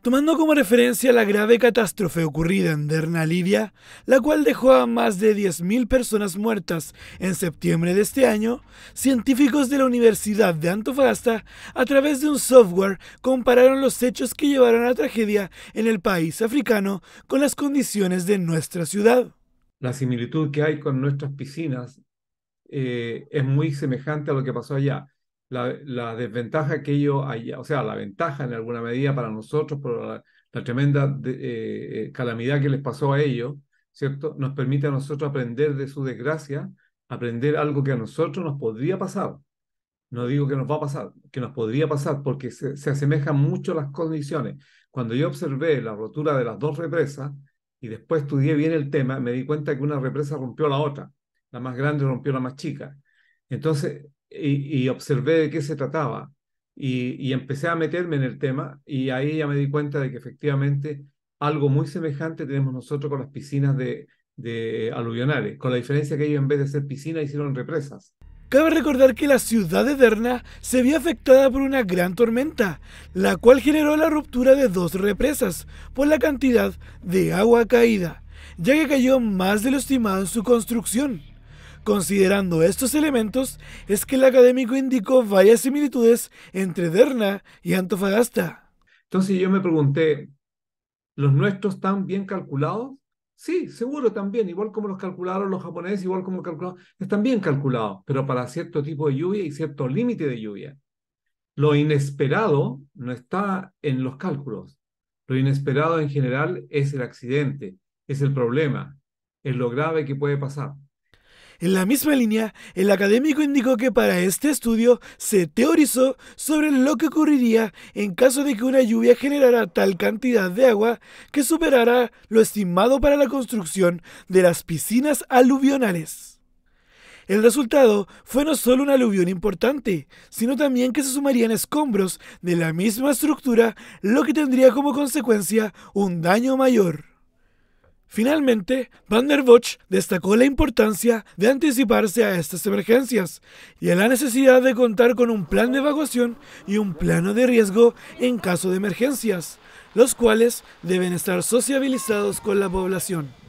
Tomando como referencia la grave catástrofe ocurrida en Derna, Libia, la cual dejó a más de 10.000 personas muertas en septiembre de este año, científicos de la Universidad de Antofagasta, a través de un software, compararon los hechos que llevaron a la tragedia en el país africano con las condiciones de nuestra ciudad. La similitud que hay con nuestras piscinas eh, es muy semejante a lo que pasó allá la, desventaja que ellos... haya, o sea, la ventaja en alguna medida para nosotros, por la, tremenda eh, eh, calamidad que les pasó a ellos, ¿cierto? Nos permite a nosotros aprender de su desgracia, aprender algo que a nosotros nos podría pasar. No digo que nos va a pasar, que nos podría pasar, porque se, se asemejan mucho las condiciones. Cuando yo observé la rotura de las dos represas y después estudié bien el tema, me di cuenta que una represa rompió la otra. La más grande rompió la más chica. Entonces, y, observé de qué se trataba y, empecé a meterme en el tema y ahí ya me di cuenta de que efectivamente algo muy semejante tenemos nosotros con las piscinas de, aluvionales, con la diferencia que ellos en vez de ser piscinas hicieron represas. Cabe recordar que la ciudad de Derna se vio afectada por una gran tormenta, la cual generó la ruptura de dos represas por la cantidad de agua caída, ya que cayó más de lo estimado en su construcción. Considerando estos elementos, es que el académico indicó varias similitudes entre Derna y Antofagasta. Entonces yo me pregunté, ¿los nuestros están bien calculados? Sí, seguro también, igual como los calcularon los japoneses, igual como calcularon, están bien calculados, pero para cierto tipo de lluvia y cierto límite de lluvia. Lo inesperado no está en los cálculos. Lo inesperado en general es el accidente, es el problema, es lo grave que puede pasar. En la misma línea, el académico indicó que para este estudio se teorizó sobre lo que ocurriría en caso de que una lluvia generara tal cantidad de agua que superara lo estimado para la construcción de las piscinas aluvionales. El resultado fue no solo un aluvión importante, sino también que se sumarían escombros de la misma estructura, lo que tendría como consecuencia un daño mayor. Finalmente, Van der Boch destacó la importancia de anticiparse a estas emergencias y a la necesidad de contar con un plan de evacuación y un plano de riesgo en caso de emergencias, los cuales deben estar sociabilizados con la población.